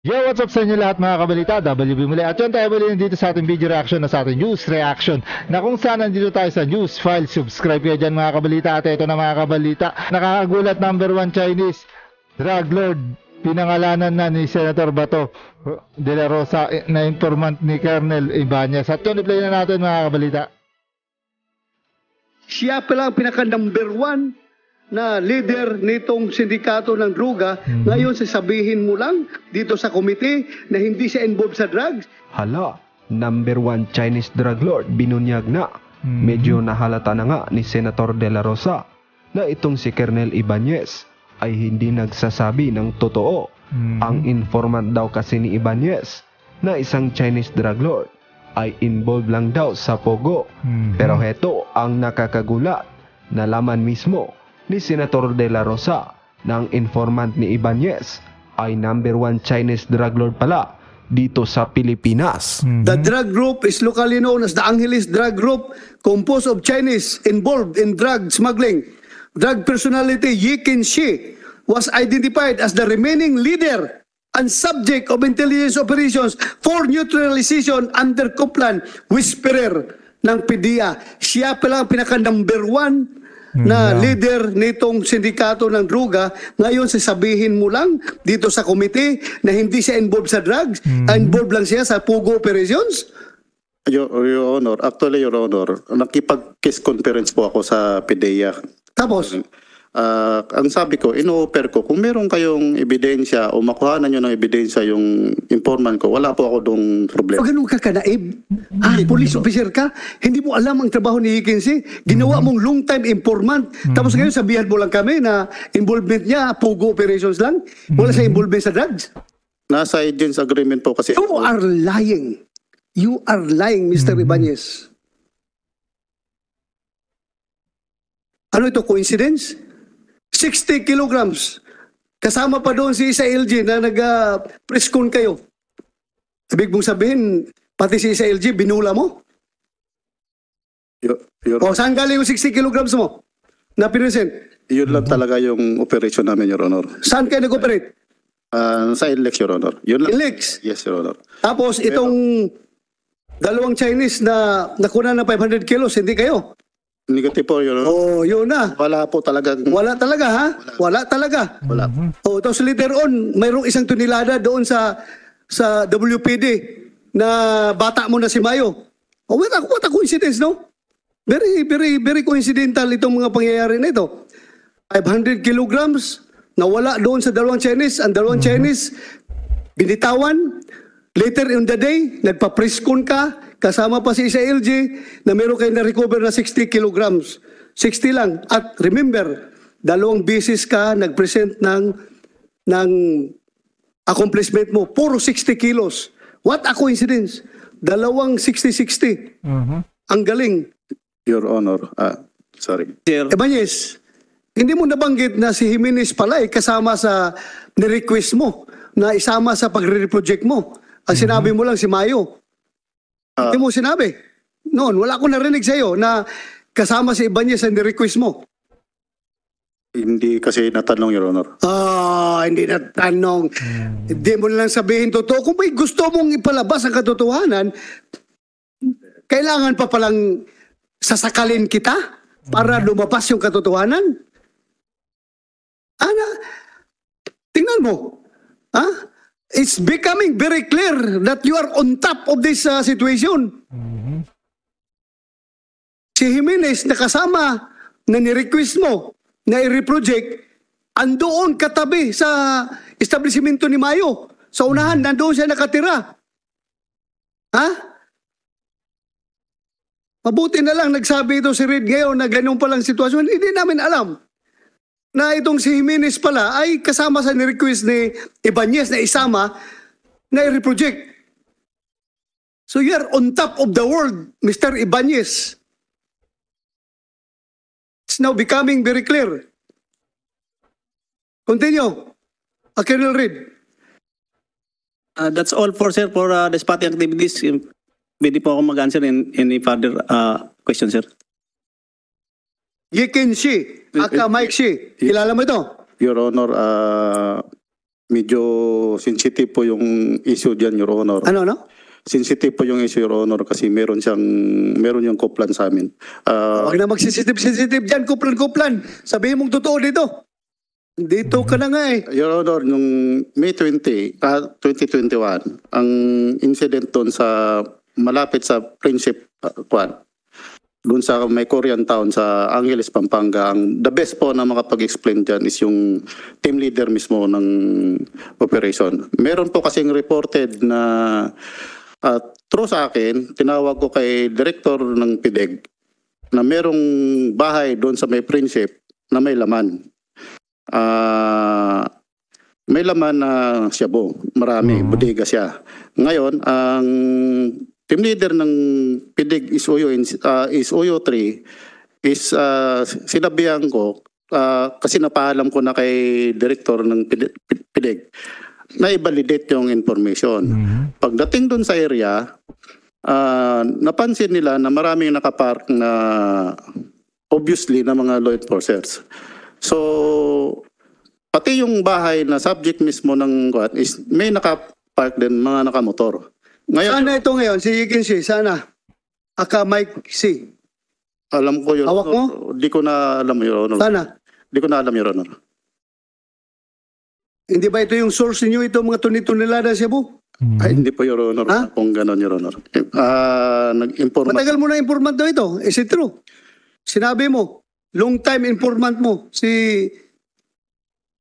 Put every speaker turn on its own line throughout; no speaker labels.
Yo, what's up sa inyo lahat mga kabalita? WB muli. At yun tayo muli dito sa ating video reaction na sa ating news reaction na kung saan nandito tayo sa news file. Subscribe kayo dyan mga kabalita. At ito na mga kabalita. Nakakagulat number one Chinese drug lord pinangalanan na ni Senator Bato de la Rosa na informant ni Colonel Ibanez. At yun, play na natin mga kabalita.
Siya pala ang pinaka number one na leader nitong sindikato ng droga, mm-hmm. ngayon sasabihin mo lang dito sa komite na hindi siya involved sa drugs. Hala, number one Chinese drug lord binunyag na. hmm Medyo nahalata na nga ni Senator De La Rosa na itong si
Colonel Ibanez ay hindi nagsasabi ng totoo. hmm Ang informant daw kasi ni Ibanez na isang Chinese drug lord ay involved lang daw sa Pogo. hmm
Pero heto ang nakakagulat. na laman mismo ni Senator De La Rosa na informant ni Ibanez ay number one Chinese drug lord pala dito sa Pilipinas. Mm-hmm. The drug group is locally known as the Angeles Drug Group, composed of Chinese involved in drug smuggling. Drug personality Yi Qin-shi was identified as the remaining leader and subject of intelligence operations for neutralization under Copland Whisperer ng PDEA. Siya pala ang pinaka number one Mm, na yeah. leader nitong sindikato ng droga, ngayon sasabihin mo lang dito sa committee na hindi siya involved sa drugs, mm. Ah, involved lang siya sa Pugo operations? Your, Your Honor,
actually Your Honor, nakipag-case conference po ako sa PDEA. Tapos? uh, ang sabi ko, ino-offer ko, kung meron kayong ebidensya o makuha na nyo ng ebidensya yung informant ko, wala po ako
dong problema. O ganun ka ka naib? Ah, police officer ka? Hindi mo alam ang trabaho ni Hikinsi? Eh. Ginawa mm-hmm. mong long time informant. Mm-hmm. Tapos ngayon sabihan mo lang kami na involvement niya, pogo operations lang? Wala mm-hmm. sa involvement sa drugs? Nasa
agents agreement po kasi. You are
lying. You are lying, Mr. Mm-hmm. Ibanez. Ano ito, coincidence? 60 kilograms. Kasama pa doon si Isa LG na nag-press uh, kayo. Ibig mong sabihin, pati si Isa LG, binula mo? Yo, yun. O, saan galing yung 60 kilograms mo na pinresent? Yun
lang talaga yung operation namin, Your Honor. Saan kayo nag-operate? Uh, sa Inlex, Your Honor. Yun lang. Inlex? Yes, Your Honor.
Tapos, itong dalawang Chinese na nakuna ng 500 kilos, hindi kayo? Negative po yun. Ano? Oh, yun na. Wala po talaga. Wala talaga ha? Wala, Wala talaga. Wala. Oh, tapos later on, mayroong isang tunilada doon sa sa WPD na bata mo na si Mayo. Oh, what, a, what a coincidence, no? Very, very, very coincidental itong mga pangyayari na ito. 500 kilograms, na wala doon sa dalawang Chinese. Ang dalawang mm-hmm. Chinese, binitawan. Later in the day, nagpa-preskon ka, kasama pa si Isa LG, na meron kayo na-recover na 60 kilograms. 60 lang. At remember, dalawang beses ka nag-present ng, ng accomplishment mo. Puro 60 kilos. What a coincidence. Dalawang 60-60. Uh-huh. Mm-hmm. Ang galing. Your Honor, ah, sorry. Sir. Ebanez, eh, hindi mo nabanggit na si Jimenez pala ay eh, kasama sa ni-request mo na isama sa pagre-project mo. Ang mhm. sinabi mo lang si Mayo. Ah. Hindi mo sinabi. Noon, wala akong narinig sa'yo na kasama si Ibanez ang request mo.
Hindi kasi natanong, Your Honor.
Ah, hindi natanong. Hmm. Hindi mo lang sabihin totoo. Kung may gusto mong ipalabas ang katotohanan, kailangan pa palang sasakalin kita para hmm. lumabas yung katotohanan? Ana, tingnan mo. Ha? Ah? it's becoming very clear that you are on top of this uh, situation. Mm-hmm. Si Jimenez na kasama na ni-request mo na i-reproject, andoon katabi sa establishmento ni Mayo. Sa unahan, mm-hmm. nandoon siya nakatira. Ha? Mabuti na lang nagsabi ito si Reid ngayon na ganun palang sitwasyon. Hindi namin alam na itong si Jimenez pala ay kasama sa ni-request ni Ibanez na isama na i-reproject. So you are on top of the world, Mr. Ibanez. It's now becoming very clear. Continue. Uh, Colonel Reid.
Uh, that's all for sir for uh, the spotty activities. Pwede po ako mag-answer in any further uh, questions sir. Yikin Shi, eh, aka eh, Mike Shi. Eh, Kilala mo ito? Your Honor, uh, medyo sensitive po yung issue dyan, Your Honor. Ano, no? Sensitive po yung issue, Your Honor, kasi meron siyang, meron yung kuplan sa amin. Ah, Huwag na magsisitip sensitive dyan, kuplan-kuplan. Sabihin mong totoo dito. Dito ka na nga eh. Your Honor, nung May 20, ah, 2021, ang incident doon sa malapit sa Prinsip ah, dun sa may Korean town sa Angeles, Pampanga, ang the best po na makapag-explain dyan is yung team leader mismo ng operation. Meron po kasing reported na uh, through sa akin, tinawag ko kay director ng PIDEG na merong bahay doon sa may prinsip na may laman. Uh, may laman na uh, siya po. Marami, mm-hmm. bodega siya. Ngayon, ang team leader ng PIDIG is Uyo, uh, is Uyo 3 is uh, ah, sinabihan ko uh, ah, kasi napaalam ko na kay director ng PIDIG na i-validate yung information. Mm-hmm. Pagdating dun sa area, uh, napansin nila na maraming nakapark na obviously na mga law enforcers. So, pati yung bahay na subject mismo ng is may nakapark din mga nakamotor.
Ngayon, sana ito ngayon, si si, eh, sana. Aka Mike
C. Alam ko yun. Hawak mo? Di ko na alam, Your Honor. Sana. Di ko na alam, Your
Honor. Hindi ba ito yung source niyo ito mga tunitulila na Cebu? mm Ay, hindi po, Your Honor. Ha? Kung ganon, Your Honor. Uh, eh, ah, nag-informant. Matagal mo na informant daw ito. Is it true? Sinabi mo, long time informant mo, si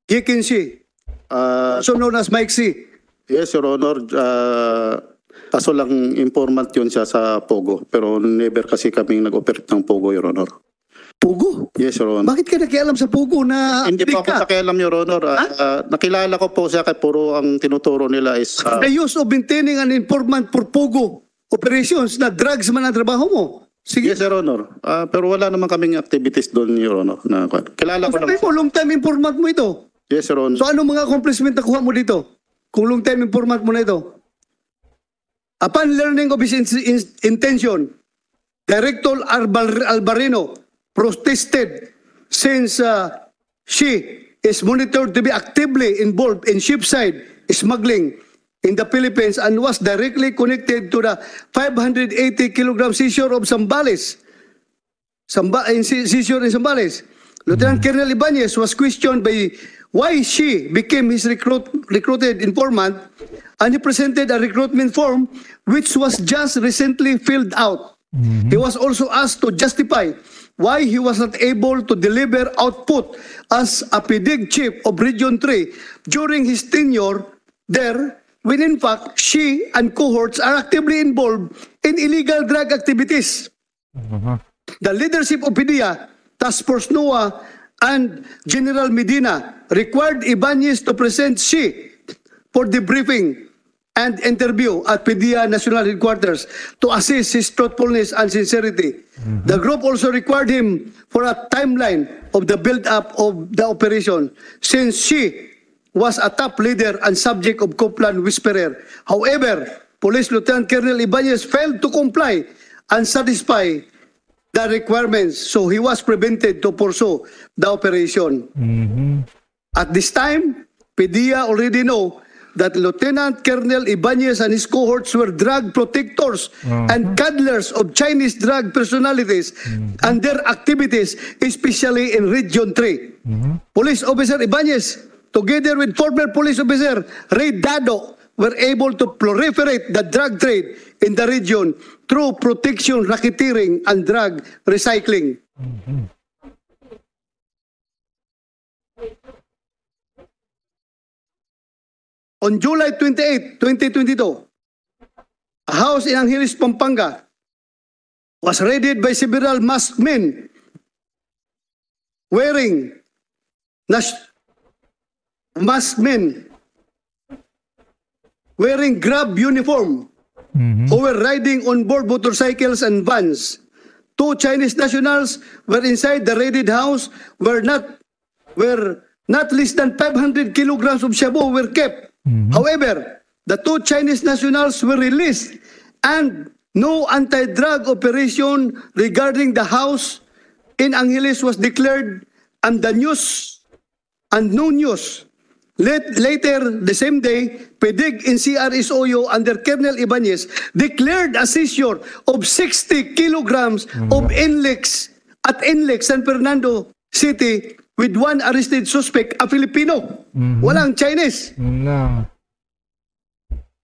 Gikin Si. Uh, ah, also known as Mike C. Yes, Your
Honor. Uh, Kaso lang informant yun siya sa Pogo. Pero never kasi kaming nag-operate ng Pogo, Your Honor. Pugo? Yes, Your Honor. Bakit
ka nakialam sa Pugo na Hindi
po ako nakialam, Your Honor. Uh, uh, nakilala ko po siya kay puro ang tinuturo nila is... Uh, The
use of maintaining an informant for Pugo operations na drugs man ang trabaho mo.
Sige. Yes, Your Honor. Uh, pero wala naman kaming activities doon, Your Honor. Na, kilala ko lang. Sabi mo, long time
informant mo ito. Yes, Your Honor. So anong mga accomplishment na kuha mo dito? Kung long time informant mo na ito? Upon learning of his in intention, Director Albar Albarino protested since uh, she is monitored to be actively involved in shipside smuggling in the Philippines and was directly connected to the 580 kilogram seizure of Sambales. Samba in eh, seizure in Sambales. Lieutenant mm-hmm. Colonel Ibanez was questioned by why she became his recruit, recruited informant and he presented a recruitment form which was just recently filled out. Mm-hmm. He was also asked to justify why he was not able to deliver output as a PDIG chief of Region 3 during his tenure there, when in fact she and cohorts are actively involved in illegal drug activities. Mm-hmm. The leadership of PDIA, Task Force NOAA, and General Medina required Ibanez to present she for the briefing and interview at Pedia National Headquarters to assess his truthfulness and sincerity. Mm -hmm. The group also required him for a timeline of the build-up of the operation since she was a top leader and subject of Copeland Whisperer. However, Police Lieutenant Colonel Ibanez failed to comply and satisfy the requirements. So he was prevented to pursue the operation. Mm-hmm. At this time, Pedia already know that Lieutenant Colonel Ibanez and his cohorts were drug protectors uh-huh. and cuddlers of Chinese drug personalities mm-hmm. and their activities, especially in Region 3. Mm-hmm. Police Officer Ibanez, together with former police officer Ray Dado, were able to proliferate the drug trade in the region through protection, racketeering, and drug recycling. Mm-hmm. On July 28, 2022, a house in Angeles, Pampanga was raided by several masked men wearing masked men wearing Grab uniform mm-hmm. who were riding on board motorcycles and vans. Two Chinese nationals were inside the raided house where not were not less than 500 kilograms of shabu were kept. Mm-hmm. However, the two Chinese nationals were released and no anti-drug operation regarding the house in Angeles was declared and the news and no news Let, later, the same day, PDIG in CRS Oyo under Colonel Ibanez declared a seizure of 60 kilograms of mm. NLEX at NLEX San Fernando City with one arrested suspect, a Filipino. Mm-hmm. Walang Chinese.
No.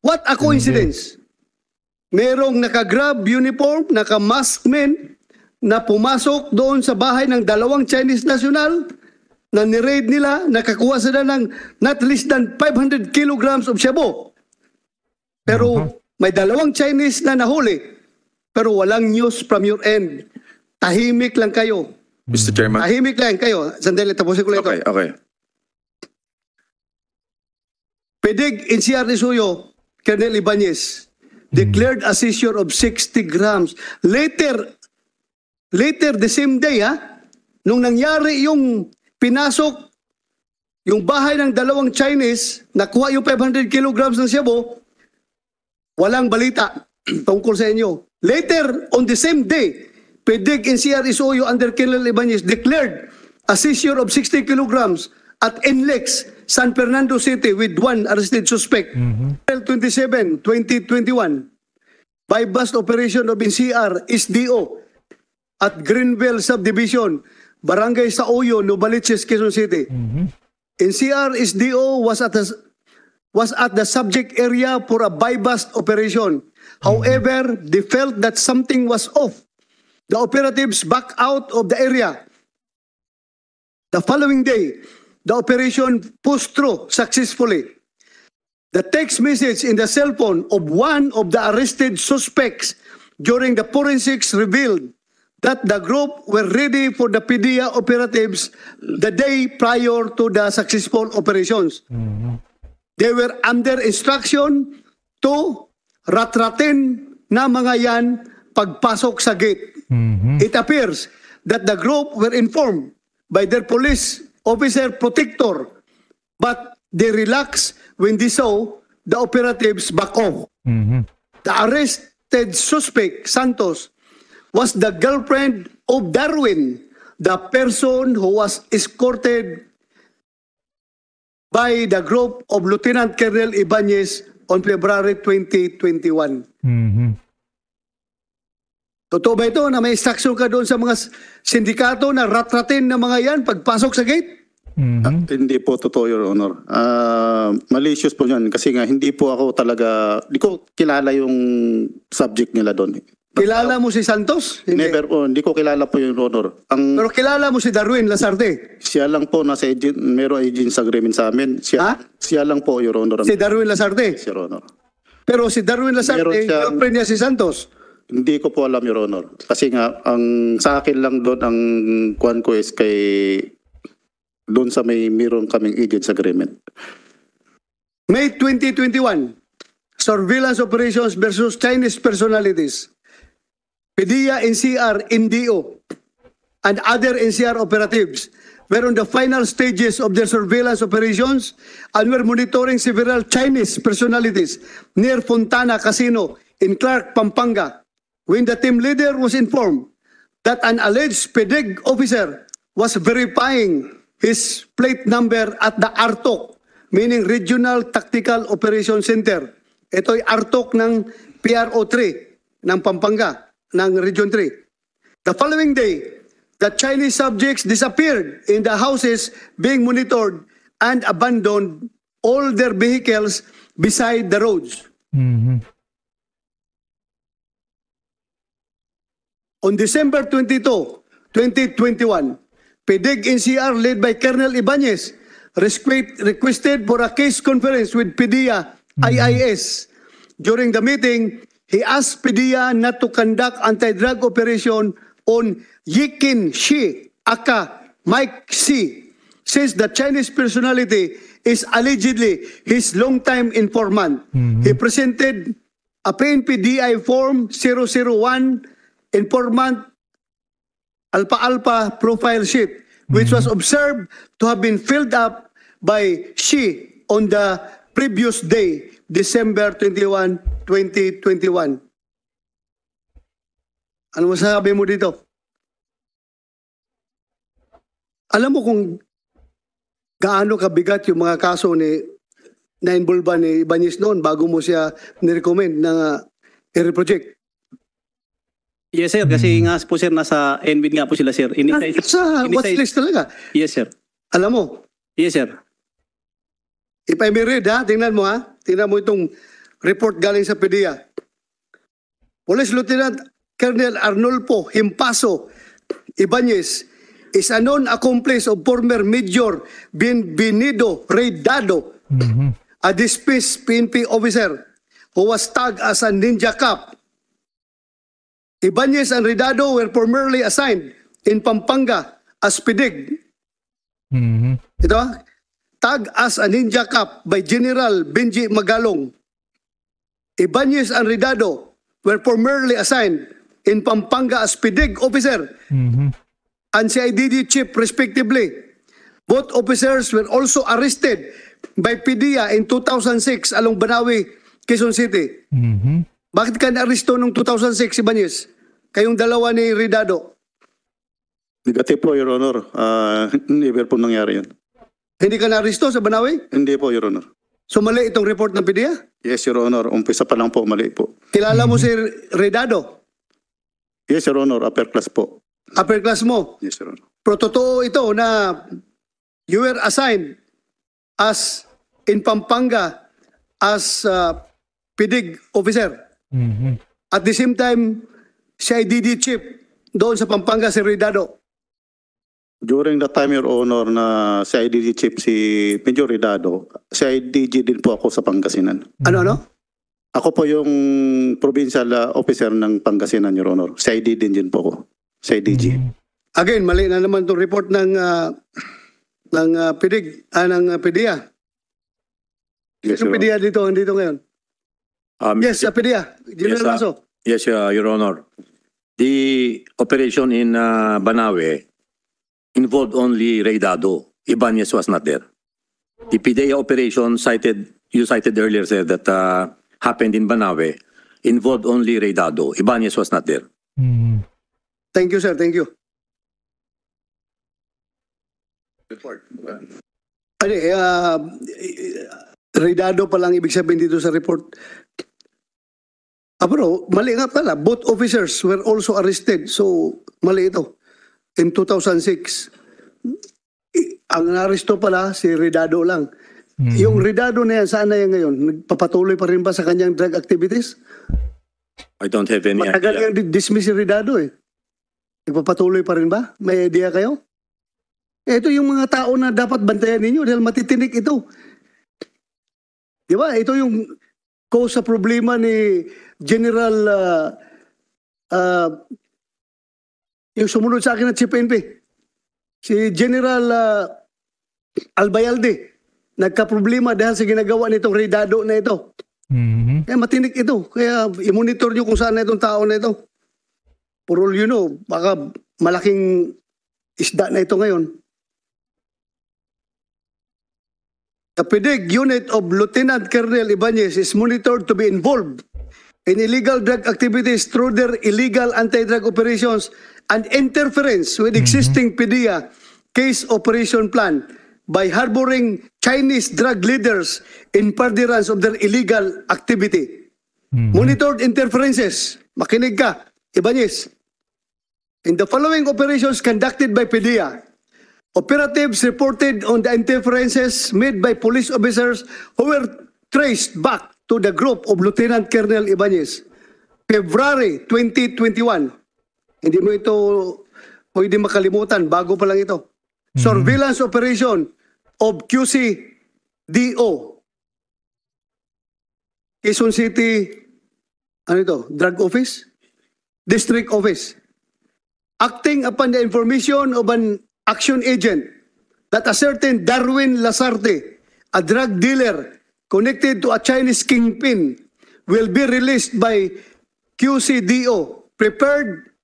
What a coincidence. Merong naka-grab uniform, naka-mask men na pumasok doon sa bahay ng dalawang Chinese national na niraid nila, nakakuha sila ng not less than 500 kilograms of shabu. Pero may dalawang Chinese na nahuli. Pero walang news from your end. Tahimik lang kayo. Mr. Chairman. Tahimik lang kayo. Sandali, tapusin ko lang ito. Okay, okay. Pedig NCR Suyo, Colonel Ibanez, declared a seizure of 60 grams. Later, later the same day, ha? Nung nangyari yung pinasok yung bahay ng dalawang Chinese, nakuha yung 500 kilograms ng sibo, walang balita tungkol sa inyo. Later, on the same day, Pedig in SOU under Colonel Ibanez declared a seizure of 60 kilograms at NLEX, San Fernando City with one arrested suspect. Mm -hmm. 27, 2021, by bus operation of NCR, SDO, at Greenville Subdivision, Barangay sa Oyo, Novaliches, Quezon City. Mm-hmm. NCR SDO was at the was at the subject area for a bypass operation. However, they felt that something was off. The operatives back out of the area. The following day, the operation pushed through successfully. The text message in the cell phone of one of the arrested suspects during the forensics revealed that the group were ready for the PDIA operatives the day prior to the successful operations. Mm -hmm. They were under instruction to ratratin na mga yan pagpasok sa gate. Mm -hmm. It appears that the group were informed by their police officer protector but they relaxed when they saw the operatives back off. Mm -hmm. The arrested suspect, Santos, was the girlfriend of Darwin, the person who was escorted by the group of Lieutenant Colonel Ibanez on February 2021. Mm-hmm. Totoo ba ito na may instruction ka doon sa mga sindikato na ratratin ng mga yan pagpasok sa gate? Mm-hmm.
Uh, hindi po totoo, Your Honor. Uh, ah, malicious po yan kasi nga hindi po ako talaga, hindi ko kilala yung subject nila doon. Kilala mo si Santos? Hindi. Never po, hindi ko kilala po yung honor. Ang Pero kilala mo si Darwin Lazarte? siya lang po nasa agent, meron agent agreement sa amin. Siya, Ha? siya lang po yung honor. Si Darwin Lazarte? Si honor. Pero si Darwin Lazarte, siyang- girlfriend niya si Santos. Hindi ko po alam yung honor. Kasi nga ang sa akin lang doon ang kuan ko is kay doon sa may meron kaming agent agreement.
May 2021, Surveillance Operations versus Chinese Personalities. Pedia NCR NDO, and other NCR operatives were on the final stages of their surveillance operations and were monitoring several Chinese personalities near Fontana Casino in Clark, Pampanga, when the team leader was informed that an alleged PEDIG officer was verifying his plate number at the ARTOC, meaning Regional Tactical Operation Center. Ito'y ARTOC ng PRO3 ng Pampanga. ng Region 3. The following day, the Chinese subjects disappeared in the houses being monitored and abandoned all their vehicles beside the roads. Mm -hmm. On December 22, 2021, PDIG NCR led by Colonel Ibanez requested for a case conference with PDIA mm -hmm. IIS. During the meeting, he asked PDEA not to conduct anti-drug operation on Yikin Shi aka Mike C since the Chinese personality is allegedly his longtime informant. Mm -hmm. He presented a PNPDI form 001 informant alpha alpha profile sheet mm -hmm. which was mm-hmm. observed to have been filled up by Shi on the previous day December 21, 2021. Ano mo masasabi mo dito? Alam mo kung gaano kabigat yung mga kaso ni na involve ni Ibanez noon bago mo siya nirecommend na uh, i-reproject? Yes sir, kasi hmm. nga
po sir, nasa NBID nga po sila sir. Inisa, ah, sa watchlist talaga? Yes sir. Alam mo?
Yes sir. If I may read ha, tingnan mo ha. Tingnan mo itong report galing sa PDEA. Police Lieutenant Colonel Arnulfo Himpaso Ibanez is a known accomplice of former Major Benvenido Reydado, mm mm-hmm. a displaced PNP officer who was tagged as a ninja cop. Ibanez and Reydado were formerly assigned in Pampanga as PIDIG. E mm-hmm. Ito, Tag as a Ninja Cup by General Benji Magalong. Ibanez Enridado were formerly assigned in Pampanga as PDEG officer mm-hmm. and CIDD chief respectively. Both officers were also arrested by PDEA in 2006 along Banawi, Quezon City. Mm-hmm. Bakit ka naaresto noong 2006, Ibanez? Kayong dalawa ni Ridado.
Negative po, Your Honor. Uh, never po nangyari yan. Hindi ka na sa Banawi? Hindi po, Your Honor. So mali itong report ng PDEA? Yes, Your Honor. Umpisa pa lang po, mali po. Kilala mo si Redado? Yes, Your Honor. Upper
class po. Upper class mo? Yes, Your Honor. Pero totoo ito na you were assigned as in Pampanga as uh, PDIG officer. Mm-hmm. At the same time, siya ay DD chief doon sa Pampanga si Redado. During the time, Your
Honor, na CIDG Chief si Major Ridado, CIDG din po ako sa Pangasinan. Mm-hmm. Ano, ano? Ako po yung provincial uh, officer ng Pangasinan, Your Honor. CID din din po ako.
CIDG. Mm-hmm. Again, mali na naman itong report ng uh, ng uh, PIDIG, ah, ng uh, PIDIA. Yes, Yung Your PIDIA dito, andito ngayon. Um, yes, uh, PIDIA. General yes, uh, Maso. Yes, uh, Your Honor. The operation in uh, Banawe involved only Ray Dado. Ibanez was
not there. The PIDEA operation cited, you cited earlier, sir, that uh, happened in Banawe, involved only Ray Dado. Ibanez was not there. Mm.
Thank you, sir. Thank you. Report. Ano, uh, Redado pa lang ibig sabihin dito sa report. Ah, bro, mali nga pala. Both officers were also arrested. So, mali ito in 2006, ang naresto pala si Redado lang. Mm-hmm. Yung Redado na yan, saan na yan ngayon? Nagpapatuloy pa rin ba sa kanyang drug activities?
I don't have any
Matagal idea. Matagal dismiss si Redado eh. Nagpapatuloy pa rin ba? May idea kayo? Ito yung mga tao na dapat bantayan ninyo dahil matitinik ito. Di ba? Ito yung cause sa problema ni General uh, uh, yung sumunod sa akin ng Chief NP, si General uh, Albayalde, nagka-problema dahil sa ginagawa nitong redado na ito. Mm-hmm. Kaya matinik ito. Kaya i-monitor nyo kung saan itong tao na ito. For all you know, baka malaking isda na ito ngayon. The e unit of Lieutenant Colonel Ibanez is monitored to be involved in illegal drug activities through their illegal anti-drug operations and interference with existing mm -hmm. PDEA case operation plan by harboring Chinese drug leaders in furtherance of their illegal activity. Mm-hmm. Monitored interferences. Makinig ka, Ibanez. In the following operations conducted by PDEA, operatives reported on the interferences made by police officers who were traced back to the group of Lieutenant Colonel Ibanez. February 2021, hindi mo ito pwede makalimutan, bago pa lang ito. Mm-hmm. Surveillance operation of QC DO. Quezon City, ano ito, drug office? District office. Acting upon the information of an action agent that a certain Darwin Lazarte, a drug dealer connected to a Chinese kingpin, will be released by QCDO, prepared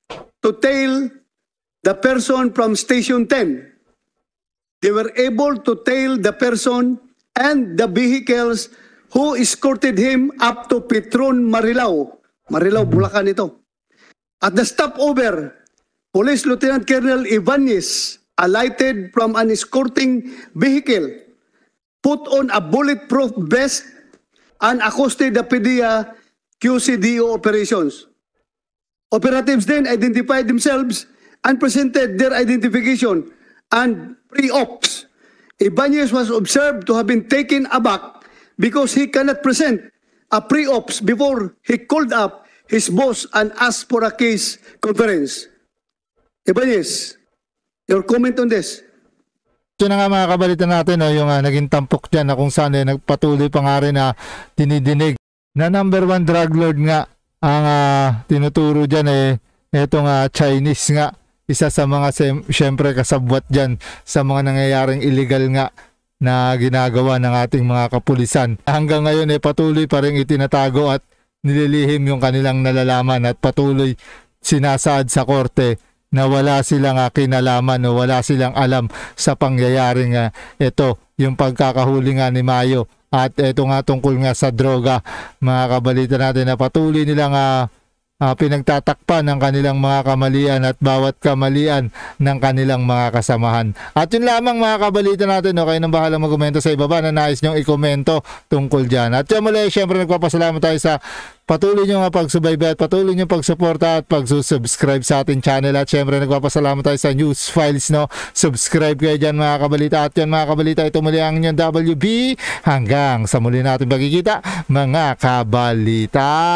to tail the person from Station 10. They were able to tail the person and the vehicles who escorted him up to Petron Marilao. Marilao, Bulacan ito. At the stopover, Police Lieutenant Colonel Ibanez alighted from an escorting vehicle, put on a bulletproof vest, and accosted the PDEA QCDO operations. Operatives then identified themselves and presented their identification and pre-ops. Ibanez was observed to have been taken aback because he cannot present a pre-ops before he called up his boss and asked for a case conference. Ibanez, eh, your comment on this?
Ito na nga mga kabalitan natin no, yung uh, naging tampok dyan na kung saan eh, nagpatuloy pa nga rin na ah, dinidinig na number one drug lord nga ang uh, tinuturo dyan eh, etong uh, Chinese nga, isa sa mga siyempre kasabwat dyan sa mga nangyayaring illegal nga na ginagawa ng ating mga kapulisan. Hanggang ngayon eh patuloy pa rin itinatago at nililihim yung kanilang nalalaman at patuloy sinasaad sa korte na wala silang uh, kinalaman o wala silang alam sa pangyayaring uh, ito yung pagkakahuli nga ni Mayo. At ito nga tungkol nga sa droga, mga kabalita natin na patuloy nilang uh, uh, pinagtatakpan ng kanilang mga kamalian at bawat kamalian ng kanilang mga kasamahan. At yun lamang mga kabalita natin, no? kayo nang bahalang magkomento sa ibaba na nais nyong ikomento tungkol dyan. At yan muli, syempre nagpapasalamat tayo sa Patuloy nyo nga pagsubaybay at patuloy nyo pagsuporta at pagsusubscribe sa ating channel. At syempre nagpapasalamat tayo sa news files, no? Subscribe kayo dyan mga kabalita. At yan mga kabalita, ito muli ang inyong WB. Hanggang sa muli natin pagkikita, mga kabalita.